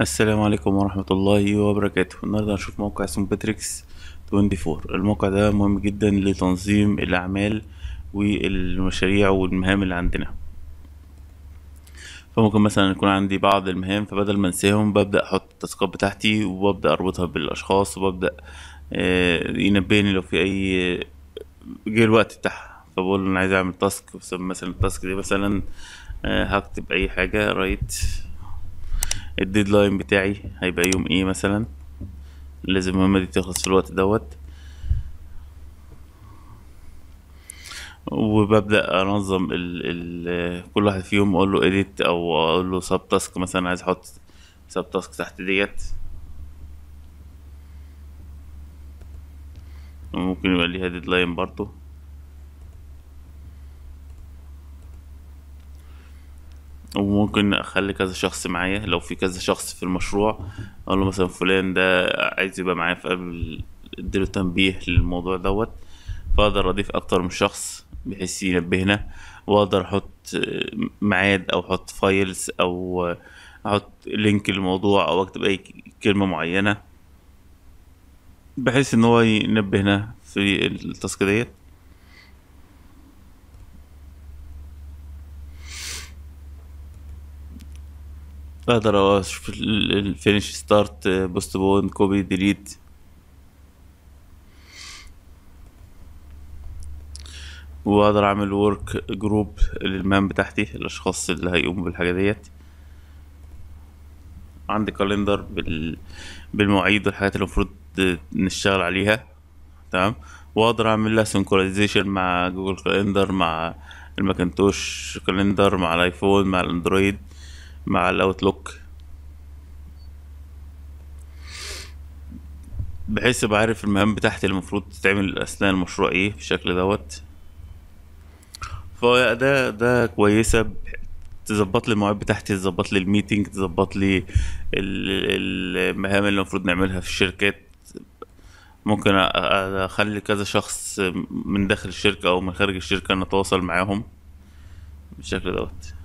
السلام عليكم ورحمة الله وبركاته النهاردة هنشوف موقع اسمه باتريكس 24 الموقع ده مهم جدا لتنظيم الأعمال والمشاريع والمهام اللي عندنا فممكن مثلا يكون عندي بعض المهام فبدل ما انساهم ببدأ احط التاسكات بتاعتي وببدأ اربطها بالاشخاص وببدأ آه، ينبهني لو في اي جه آه، الوقت بتاعها فبقول انا عايز اعمل تاسك مثلا التاسك دي مثلا آه، هكتب اي حاجة رايت الديدلاين بتاعي هيبقى يوم ايه مثلا لازم المهمة دي تخلص في الوقت دوت وببدأ أنظم ال ال كل واحد فيهم أقول له إيديت أو أقول له سب تاسك مثلا عايز أحط سب تاسك تحت ديت وممكن يبقى ليها ديدلاين برضه وممكن اخلي كذا شخص معايا لو في كذا شخص في المشروع اقول له مثلا فلان ده عايز يبقى معايا قبل اديله تنبيه للموضوع دوت فاقدر اضيف اكتر من شخص بحيث ينبهنا واقدر احط ميعاد او احط فايلز او احط لينك للموضوع او اكتب اي كلمه معينه بحيث ان هو ينبهنا في التاسك ديت اقدر اشوف الفينش ستارت آه، بوست بون كوبي ديليت واقدر اعمل ورك جروب للمهام بتاعتي الاشخاص اللي هيقوموا بالحاجه ديت عندي كالندر بال... بالمواعيد والحاجات اللي المفروض نشتغل عليها تمام واقدر اعمل لها سنكرونايزيشن مع جوجل كالندر مع الماكنتوش كالندر مع الايفون مع الاندرويد مع الاوتلوك بحيث ابقى عارف المهام بتاعتي المفروض تتعمل اثناء المشروع ايه بالشكل دوت فده ده, ده كويسه تظبط لي المواعيد بتاعتي تظبط لي الميتنج تظبط لي المهام اللي المفروض نعملها في الشركات ممكن اخلي كذا شخص من داخل الشركه او من خارج الشركه نتواصل معاهم بالشكل دوت